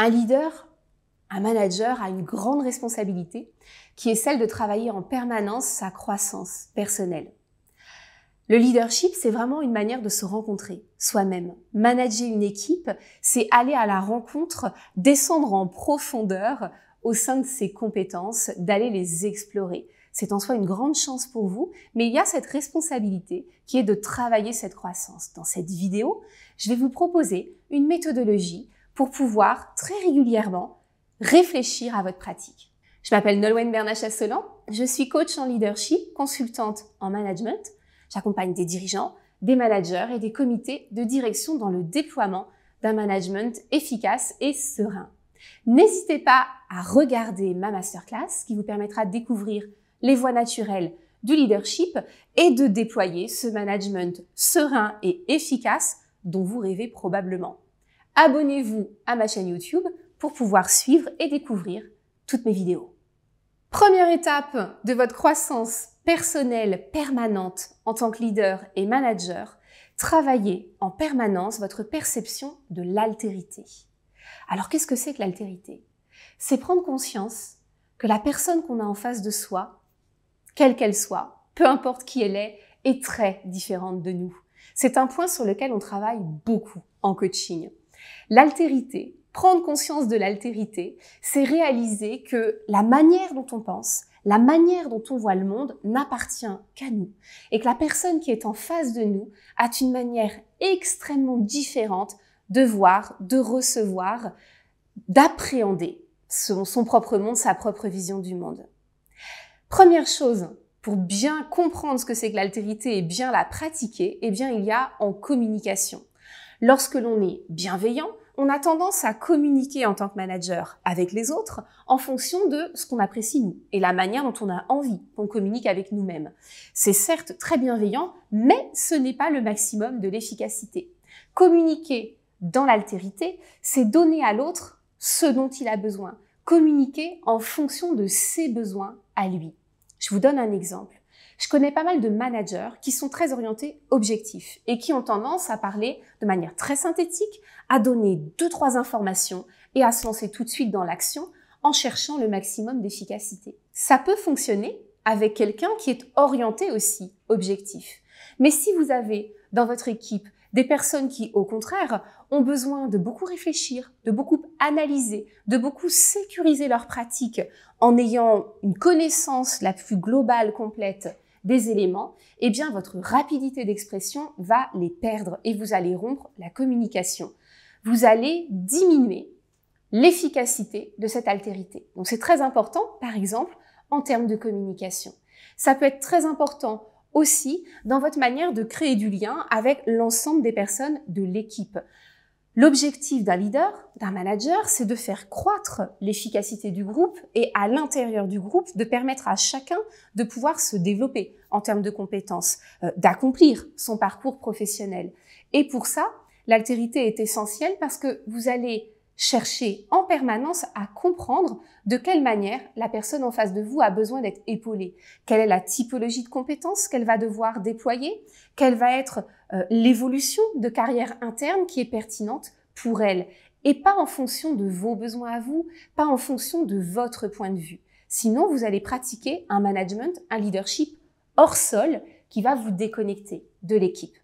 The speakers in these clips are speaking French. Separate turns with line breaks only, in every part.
Un leader, un manager a une grande responsabilité qui est celle de travailler en permanence sa croissance personnelle. Le leadership, c'est vraiment une manière de se rencontrer soi-même. Manager une équipe, c'est aller à la rencontre, descendre en profondeur au sein de ses compétences, d'aller les explorer. C'est en soi une grande chance pour vous, mais il y a cette responsabilité qui est de travailler cette croissance. Dans cette vidéo, je vais vous proposer une méthodologie pour pouvoir très régulièrement réfléchir à votre pratique. Je m'appelle Nolwenn Bernard je suis coach en leadership, consultante en management. J'accompagne des dirigeants, des managers et des comités de direction dans le déploiement d'un management efficace et serein. N'hésitez pas à regarder ma masterclass qui vous permettra de découvrir les voies naturelles du leadership et de déployer ce management serein et efficace dont vous rêvez probablement abonnez-vous à ma chaîne YouTube pour pouvoir suivre et découvrir toutes mes vidéos. Première étape de votre croissance personnelle permanente en tant que leader et manager, travaillez en permanence votre perception de l'altérité. Alors qu'est-ce que c'est que l'altérité C'est prendre conscience que la personne qu'on a en face de soi, quelle qu'elle soit, peu importe qui elle est, est très différente de nous. C'est un point sur lequel on travaille beaucoup en coaching. L'altérité, prendre conscience de l'altérité, c'est réaliser que la manière dont on pense, la manière dont on voit le monde n'appartient qu'à nous et que la personne qui est en face de nous a une manière extrêmement différente de voir, de recevoir, d'appréhender son, propre monde, sa propre vision du monde. Première chose, pour bien comprendre ce que c'est que l'altérité et bien la pratiquer, eh bien il y a en communication. Lorsque l'on est bienveillant, on a tendance à communiquer en tant que manager avec les autres en fonction de ce qu'on apprécie nous et la manière dont on a envie qu'on communique avec nous-mêmes. C'est certes très bienveillant, mais ce n'est pas le maximum de l'efficacité. Communiquer dans l'altérité, c'est donner à l'autre ce dont il a besoin, communiquer en fonction de ses besoins à lui. Je vous donne un exemple je connais pas mal de managers qui sont très orientés objectifs et qui ont tendance à parler de manière très synthétique, à donner deux, trois informations et à se lancer tout de suite dans l'action en cherchant le maximum d'efficacité. Ça peut fonctionner avec quelqu'un qui est orienté aussi objectif. Mais si vous avez dans votre équipe des personnes qui, au contraire, ont besoin de beaucoup réfléchir, de beaucoup analyser, de beaucoup sécuriser leur pratique en ayant une connaissance la plus globale, complète des éléments, et eh bien votre rapidité d'expression va les perdre et vous allez rompre la communication. Vous allez diminuer l'efficacité de cette altérité. Donc c'est très important, par exemple, en termes de communication. Ça peut être très important aussi dans votre manière de créer du lien avec l'ensemble des personnes de l'équipe. L'objectif d'un leader, d'un manager, c'est de faire croître l'efficacité du groupe et à l'intérieur du groupe, de permettre à chacun de pouvoir se développer en termes de compétences, euh, d'accomplir son parcours professionnel. Et pour ça, l'altérité est essentielle parce que vous allez cherchez en permanence à comprendre de quelle manière la personne en face de vous a besoin d'être épaulée, quelle est la typologie de compétences qu'elle va devoir déployer, quelle va être euh, l'évolution de carrière interne qui est pertinente pour elle, et pas en fonction de vos besoins à vous, pas en fonction de votre point de vue. Sinon, vous allez pratiquer un management, un leadership hors sol qui va vous déconnecter de l'équipe.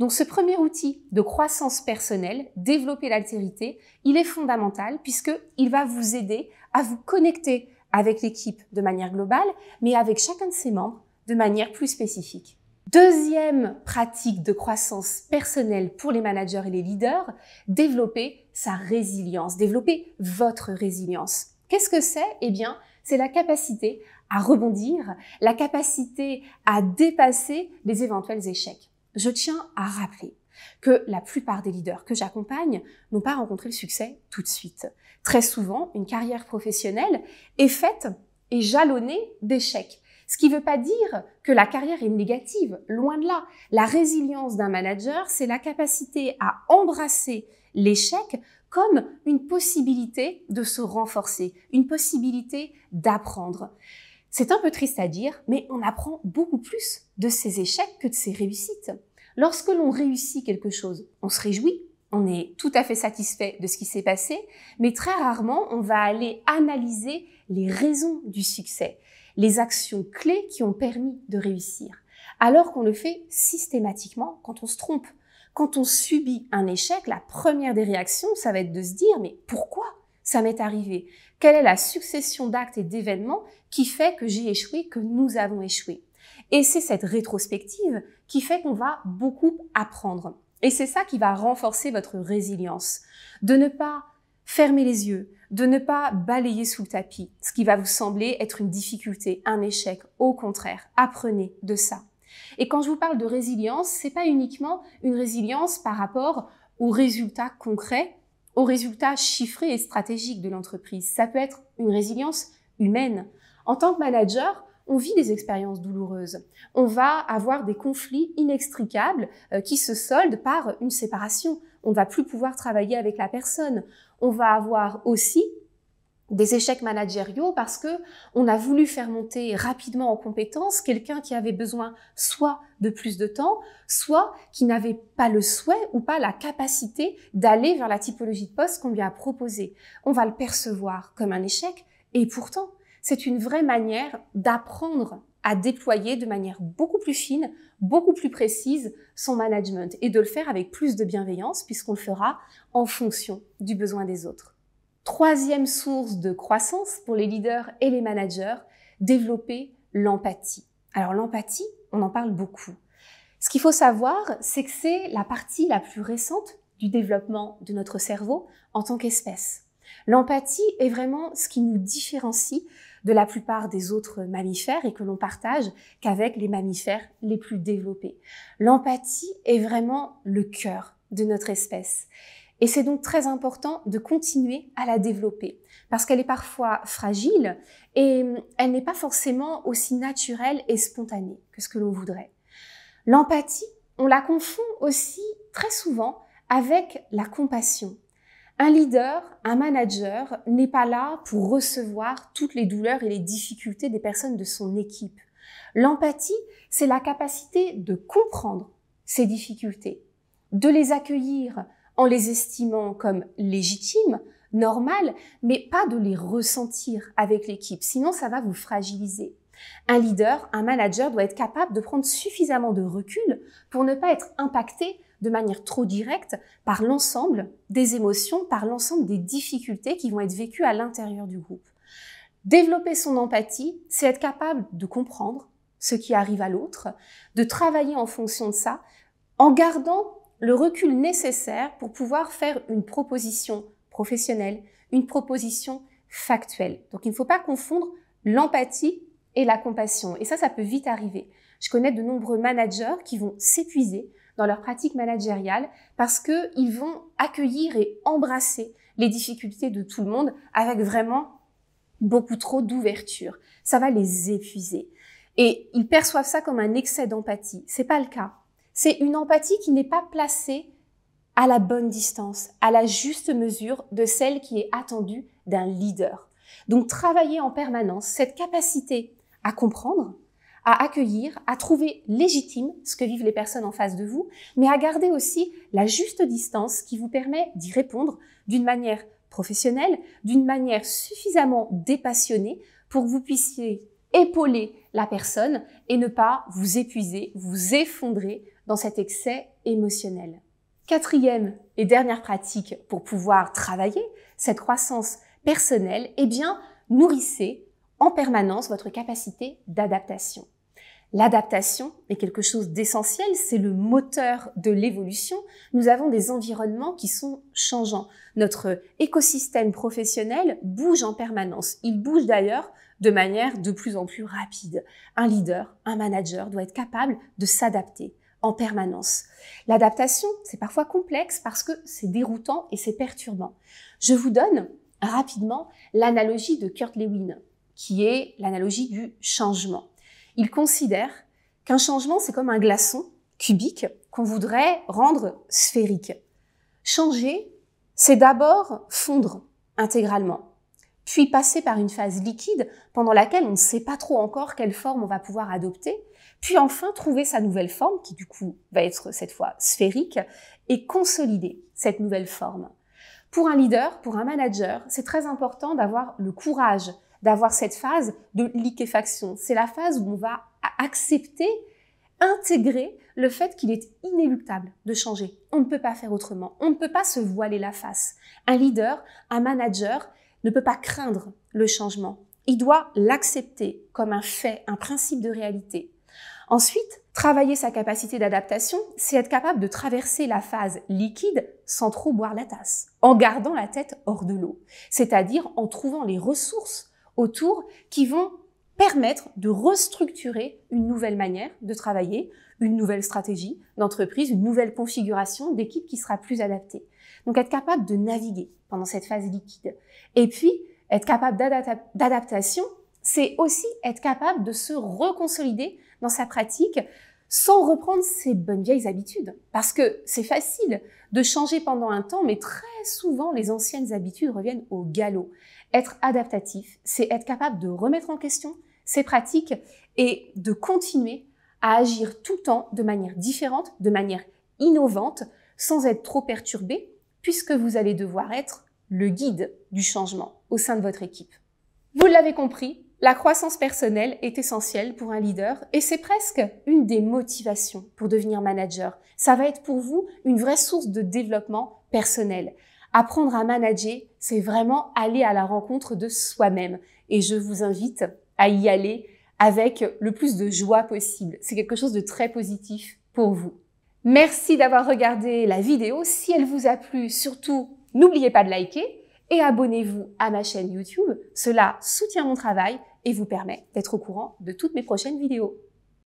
Donc ce premier outil de croissance personnelle, développer l'altérité, il est fondamental puisqu'il va vous aider à vous connecter avec l'équipe de manière globale, mais avec chacun de ses membres de manière plus spécifique. Deuxième pratique de croissance personnelle pour les managers et les leaders, développer sa résilience, développer votre résilience. Qu'est-ce que c'est Eh bien, c'est la capacité à rebondir, la capacité à dépasser les éventuels échecs je tiens à rappeler que la plupart des leaders que j'accompagne n'ont pas rencontré le succès tout de suite. Très souvent, une carrière professionnelle est faite et jalonnée d'échecs. Ce qui ne veut pas dire que la carrière est négative, loin de là. La résilience d'un manager, c'est la capacité à embrasser l'échec comme une possibilité de se renforcer, une possibilité d'apprendre. C'est un peu triste à dire, mais on apprend beaucoup plus de ses échecs que de ses réussites. Lorsque l'on réussit quelque chose, on se réjouit, on est tout à fait satisfait de ce qui s'est passé, mais très rarement on va aller analyser les raisons du succès, les actions clés qui ont permis de réussir, alors qu'on le fait systématiquement quand on se trompe. Quand on subit un échec, la première des réactions, ça va être de se dire mais pourquoi ça m'est arrivé Quelle est la succession d'actes et d'événements qui fait que j'ai échoué, que nous avons échoué Et c'est cette rétrospective qui fait qu'on va beaucoup apprendre. Et c'est ça qui va renforcer votre résilience. De ne pas fermer les yeux, de ne pas balayer sous le tapis ce qui va vous sembler être une difficulté, un échec. Au contraire, apprenez de ça. Et quand je vous parle de résilience, c'est pas uniquement une résilience par rapport aux résultats concrets aux résultats chiffrés et stratégiques de l'entreprise. Ça peut être une résilience humaine. En tant que manager, on vit des expériences douloureuses. On va avoir des conflits inextricables euh, qui se soldent par une séparation. On ne va plus pouvoir travailler avec la personne. On va avoir aussi des échecs managériaux parce que on a voulu faire monter rapidement en compétences quelqu'un qui avait besoin soit de plus de temps, soit qui n'avait pas le souhait ou pas la capacité d'aller vers la typologie de poste qu'on lui a proposé. On va le percevoir comme un échec et pourtant, c'est une vraie manière d'apprendre à déployer de manière beaucoup plus fine, beaucoup plus précise son management et de le faire avec plus de bienveillance puisqu'on le fera en fonction du besoin des autres. Troisième source de croissance pour les leaders et les managers, développer l'empathie. Alors l'empathie, on en parle beaucoup. Ce qu'il faut savoir, c'est que c'est la partie la plus récente du développement de notre cerveau en tant qu'espèce. L'empathie est vraiment ce qui nous différencie de la plupart des autres mammifères et que l'on partage qu'avec les mammifères les plus développés. L'empathie est vraiment le cœur de notre espèce. Et c'est donc très important de continuer à la développer parce qu'elle est parfois fragile et hum, elle n'est pas forcément aussi naturelle et spontanée que ce que l'on voudrait. L'empathie, on la confond aussi très souvent avec la compassion. Un leader, un manager n'est pas là pour recevoir toutes les douleurs et les difficultés des personnes de son équipe. L'empathie, c'est la capacité de comprendre ces difficultés, de les accueillir, en les estimant comme légitimes, normales, mais pas de les ressentir avec l'équipe, sinon ça va vous fragiliser. Un leader, un manager doit être capable de prendre suffisamment de recul pour ne pas être impacté de manière trop directe par l'ensemble des émotions, par l'ensemble des difficultés qui vont être vécues à l'intérieur du groupe. Développer son empathie, c'est être capable de comprendre ce qui arrive à l'autre, de travailler en fonction de ça, en gardant le recul nécessaire pour pouvoir faire une proposition professionnelle, une proposition factuelle. Donc il ne faut pas confondre l'empathie et la compassion. Et ça, ça peut vite arriver. Je connais de nombreux managers qui vont s'épuiser dans leur pratique managériale parce qu'ils vont accueillir et embrasser les difficultés de tout le monde avec vraiment beaucoup trop d'ouverture. Ça va les épuiser. Et ils perçoivent ça comme un excès d'empathie. C'est pas le cas c'est une empathie qui n'est pas placée à la bonne distance, à la juste mesure de celle qui est attendue d'un leader. Donc travailler en permanence cette capacité à comprendre, à accueillir, à trouver légitime ce que vivent les personnes en face de vous, mais à garder aussi la juste distance qui vous permet d'y répondre d'une manière professionnelle, d'une manière suffisamment dépassionnée pour que vous puissiez épauler la personne et ne pas vous épuiser, vous effondrer dans cet excès émotionnel. Quatrième et dernière pratique pour pouvoir travailler cette croissance personnelle, eh bien, nourrissez en permanence votre capacité d'adaptation. L'adaptation est quelque chose d'essentiel, c'est le moteur de l'évolution. Nous avons des environnements qui sont changeants. Notre écosystème professionnel bouge en permanence. Il bouge d'ailleurs de manière de plus en plus rapide. Un leader, un manager doit être capable de s'adapter en permanence. L'adaptation, c'est parfois complexe parce que c'est déroutant et c'est perturbant. Je vous donne rapidement l'analogie de Kurt Lewin, qui est l'analogie du changement. Il considère qu'un changement, c'est comme un glaçon cubique qu'on voudrait rendre sphérique. Changer, c'est d'abord fondre intégralement, puis passer par une phase liquide pendant laquelle on ne sait pas trop encore quelle forme on va pouvoir adopter, puis enfin trouver sa nouvelle forme, qui du coup va être cette fois sphérique, et consolider cette nouvelle forme. Pour un leader, pour un manager, c'est très important d'avoir le courage d'avoir cette phase de liquéfaction. C'est la phase où on va accepter, intégrer le fait qu'il est inéluctable de changer. On ne peut pas faire autrement. On ne peut pas se voiler la face. Un leader, un manager ne peut pas craindre le changement. Il doit l'accepter comme un fait, un principe de réalité. Ensuite, travailler sa capacité d'adaptation, c'est être capable de traverser la phase liquide sans trop boire la tasse, en gardant la tête hors de l'eau, c'est-à-dire en trouvant les ressources autour qui vont permettre de restructurer une nouvelle manière de travailler, une nouvelle stratégie d'entreprise, une nouvelle configuration d'équipe qui sera plus adaptée. Donc être capable de naviguer pendant cette phase liquide. Et puis, être capable d'adaptation, c'est aussi être capable de se reconsolider dans sa pratique sans reprendre ses bonnes vieilles habitudes. Parce que c'est facile de changer pendant un temps, mais très souvent les anciennes habitudes reviennent au galop. Être adaptatif, c'est être capable de remettre en question ses pratiques et de continuer à agir tout le temps de manière différente, de manière innovante, sans être trop perturbé, puisque vous allez devoir être le guide du changement au sein de votre équipe. Vous l'avez compris, la croissance personnelle est essentielle pour un leader et c'est presque une des motivations pour devenir manager. Ça va être pour vous une vraie source de développement personnel. Apprendre à manager, c'est vraiment aller à la rencontre de soi-même. Et je vous invite à y aller avec le plus de joie possible. C'est quelque chose de très positif pour vous. Merci d'avoir regardé la vidéo. Si elle vous a plu, surtout, n'oubliez pas de liker et abonnez-vous à ma chaîne YouTube. Cela soutient mon travail et vous permet d'être au courant de toutes mes prochaines vidéos.